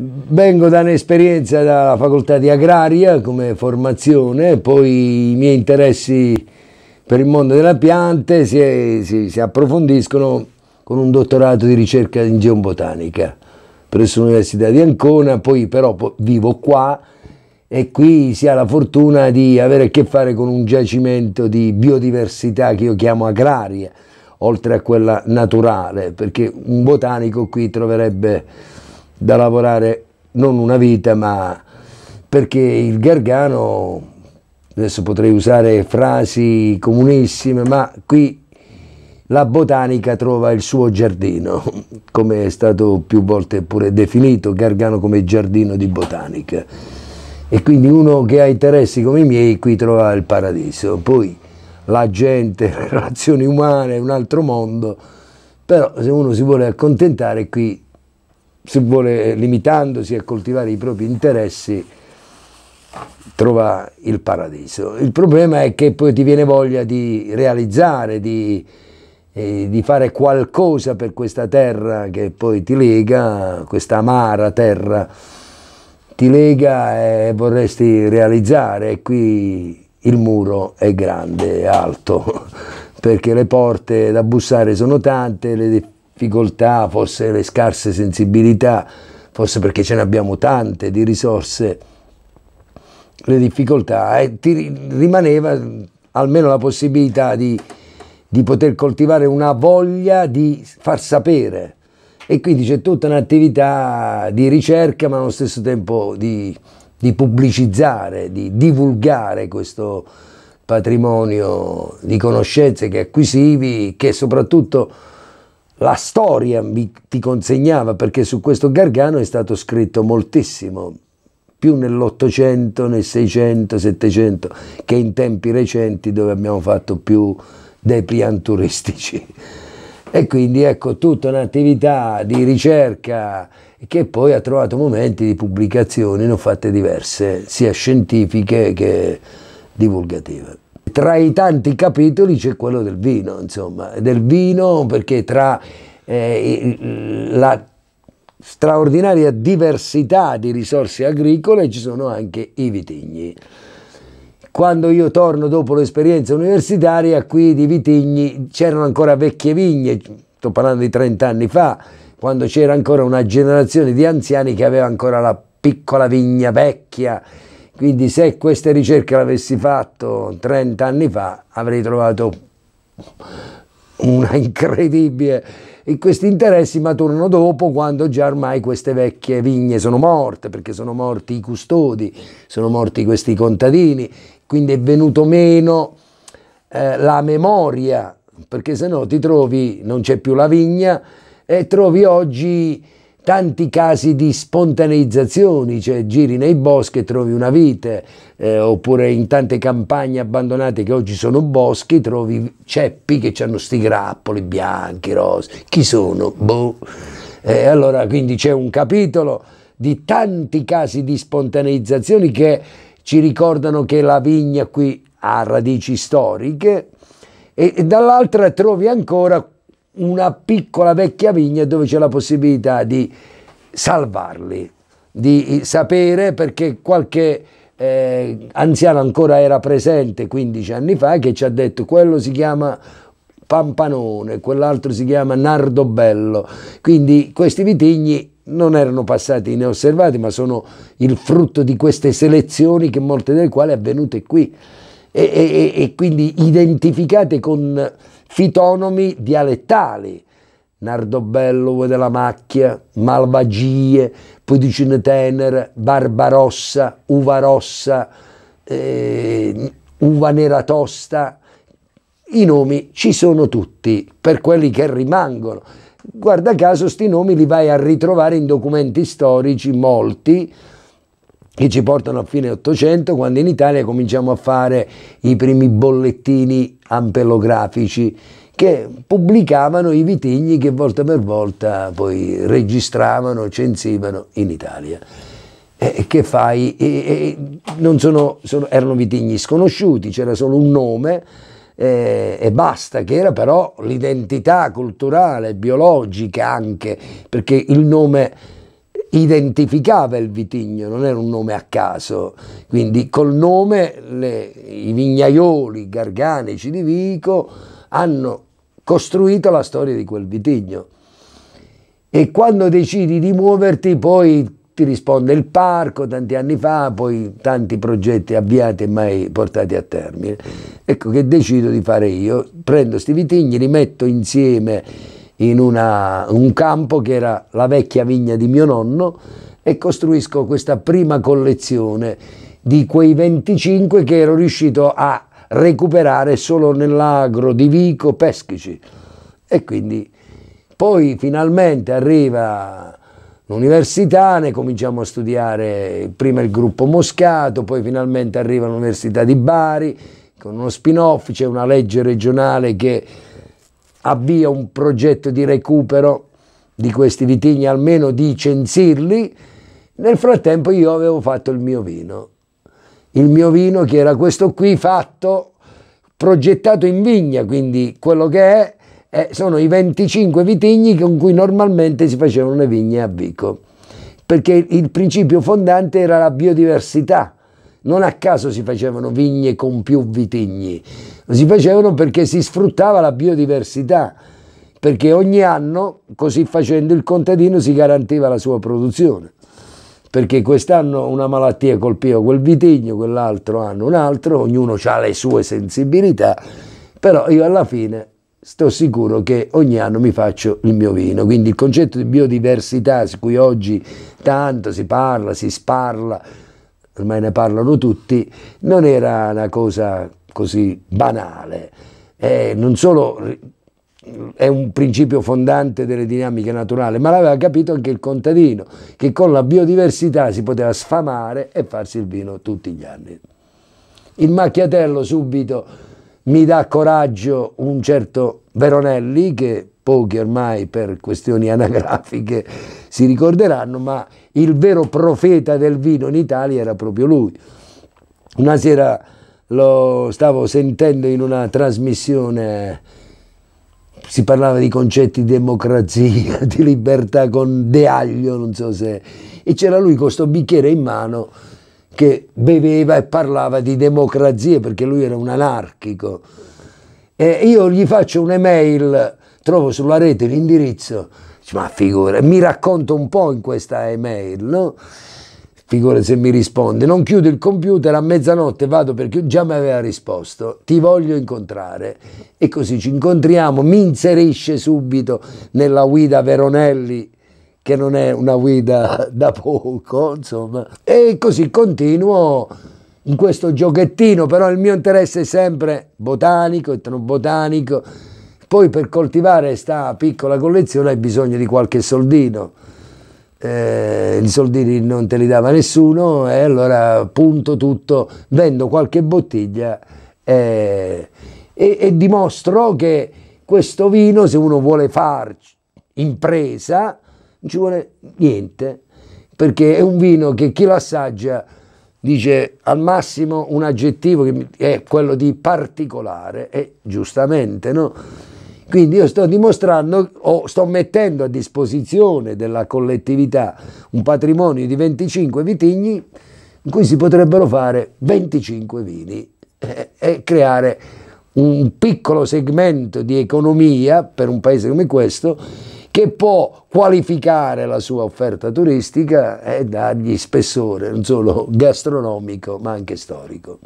Vengo da un'esperienza dalla facoltà di agraria come formazione, poi i miei interessi per il mondo delle piante si, si, si approfondiscono con un dottorato di ricerca in geobotanica presso l'Università di Ancona, poi però vivo qua e qui si ha la fortuna di avere a che fare con un giacimento di biodiversità che io chiamo agraria, oltre a quella naturale, perché un botanico qui troverebbe da lavorare non una vita ma perché il Gargano, adesso potrei usare frasi comunissime, ma qui la botanica trova il suo giardino, come è stato più volte pure definito Gargano come giardino di botanica. E quindi uno che ha interessi come i miei qui trova il paradiso. Poi la gente, le relazioni umane, un altro mondo, però se uno si vuole accontentare qui se vuole, eh, limitandosi a coltivare i propri interessi, trova il paradiso. Il problema è che poi ti viene voglia di realizzare, di, eh, di fare qualcosa per questa terra che poi ti lega, questa amara terra, ti lega e vorresti realizzare. E qui il muro è grande, è alto, perché le porte da bussare sono tante, le difficoltà difficoltà, forse le scarse sensibilità, forse perché ce ne abbiamo tante di risorse, le difficoltà, e ti rimaneva almeno la possibilità di, di poter coltivare una voglia di far sapere. E quindi c'è tutta un'attività di ricerca, ma allo stesso tempo di, di pubblicizzare, di divulgare questo patrimonio di conoscenze che acquisivi, che soprattutto la storia mi, ti consegnava, perché su questo Gargano è stato scritto moltissimo, più nell'Ottocento, nel Seicento, Settecento, che in tempi recenti dove abbiamo fatto più dei pian turistici. E quindi ecco tutta un'attività di ricerca che poi ha trovato momenti di pubblicazioni, ne ho fatte diverse, sia scientifiche che divulgative tra i tanti capitoli c'è quello del vino, insomma, del vino perché tra eh, la straordinaria diversità di risorse agricole ci sono anche i vitigni. Quando io torno dopo l'esperienza universitaria, qui di vitigni c'erano ancora vecchie vigne, sto parlando di 30 anni fa, quando c'era ancora una generazione di anziani che aveva ancora la piccola vigna vecchia quindi se queste ricerche le avessi fatto 30 anni fa avrei trovato una incredibile... E questi interessi maturano dopo quando già ormai queste vecchie vigne sono morte, perché sono morti i custodi, sono morti questi contadini, quindi è venuto meno eh, la memoria, perché se no ti trovi, non c'è più la vigna, e trovi oggi tanti casi di spontaneizzazioni, cioè giri nei boschi e trovi una vite, eh, oppure in tante campagne abbandonate che oggi sono boschi trovi ceppi che hanno sti grappoli bianchi, rossi, chi sono? Boh. Eh, allora quindi c'è un capitolo di tanti casi di spontaneizzazioni che ci ricordano che la vigna qui ha radici storiche e, e dall'altra trovi ancora una piccola vecchia vigna dove c'è la possibilità di salvarli, di sapere perché qualche eh, anziano ancora era presente 15 anni fa che ci ha detto quello si chiama Pampanone, quell'altro si chiama Nardobello, quindi questi vitigni non erano passati inosservati ma sono il frutto di queste selezioni che molte delle quali avvenute qui e, e, e quindi identificate con fitonomi dialettali, Nardobello della Macchia, Malvagie, Pudicine Tenere, Barbarossa, Uva Rossa, eh, Uva Nera Tosta, i nomi ci sono tutti per quelli che rimangono. Guarda caso, sti nomi li vai a ritrovare in documenti storici molti, che ci portano a fine 800 quando in Italia cominciamo a fare i primi bollettini ampelografici che pubblicavano i vitigni che volta per volta poi registravano, censivano in Italia. E che fai? E, e sono, sono, erano vitigni sconosciuti, c'era solo un nome eh, e basta, che era però l'identità culturale, biologica anche, perché il nome identificava il vitigno, non era un nome a caso, quindi col nome le, i vignaioli garganici di Vico hanno costruito la storia di quel vitigno e quando decidi di muoverti poi ti risponde il parco tanti anni fa, poi tanti progetti avviati e mai portati a termine. Ecco che decido di fare io, prendo questi vitigni, li metto insieme in una, un campo che era la vecchia vigna di mio nonno e costruisco questa prima collezione di quei 25 che ero riuscito a recuperare solo nell'agro di Vico Peschici e quindi poi finalmente arriva l'università, ne cominciamo a studiare prima il gruppo Moscato, poi finalmente arriva l'università di Bari con uno spin-off, c'è una legge regionale che avvia un progetto di recupero di questi vitigni, almeno di censirli, nel frattempo io avevo fatto il mio vino. Il mio vino che era questo qui fatto, progettato in vigna, quindi quello che è, eh, sono i 25 vitigni con cui normalmente si facevano le vigne a Vico, perché il principio fondante era la biodiversità non a caso si facevano vigne con più vitigni, si facevano perché si sfruttava la biodiversità, perché ogni anno, così facendo, il contadino si garantiva la sua produzione. Perché quest'anno una malattia colpiva quel vitigno, quell'altro anno un altro, ognuno ha le sue sensibilità, però io alla fine sto sicuro che ogni anno mi faccio il mio vino. Quindi il concetto di biodiversità, su cui oggi tanto si parla, si sparla, ormai ne parlano tutti, non era una cosa così banale. Eh, non solo è un principio fondante delle dinamiche naturali, ma l'aveva capito anche il contadino, che con la biodiversità si poteva sfamare e farsi il vino tutti gli anni. Il macchiatello subito mi dà coraggio un certo Veronelli che pochi ormai per questioni anagrafiche si ricorderanno, ma il vero profeta del vino in Italia era proprio lui. Una sera lo stavo sentendo in una trasmissione, si parlava di concetti di democrazia, di libertà con De Aglio, non so se... E c'era lui con questo bicchiere in mano che beveva e parlava di democrazia perché lui era un anarchico. E io gli faccio un'email, trovo sulla rete l'indirizzo, ma figura, mi racconto un po' in questa email, no? Figura se mi risponde, non chiudo il computer a mezzanotte, vado perché già mi aveva risposto, ti voglio incontrare. E così ci incontriamo, mi inserisce subito nella guida Veronelli che non è una guida da poco, insomma. E così continuo in questo giochettino, però il mio interesse è sempre botanico, etnobotanico. Poi per coltivare questa piccola collezione hai bisogno di qualche soldino. Eh, i soldini non te li dava nessuno e allora punto tutto, vendo qualche bottiglia eh, e, e dimostro che questo vino, se uno vuole fare impresa, non ci vuole niente, perché è un vino che chi lo assaggia dice al massimo un aggettivo che è quello di particolare e giustamente no? Quindi io sto dimostrando o sto mettendo a disposizione della collettività un patrimonio di 25 vitigni in cui si potrebbero fare 25 vini eh, e creare un piccolo segmento di economia per un paese come questo che può qualificare la sua offerta turistica e dargli spessore non solo gastronomico ma anche storico.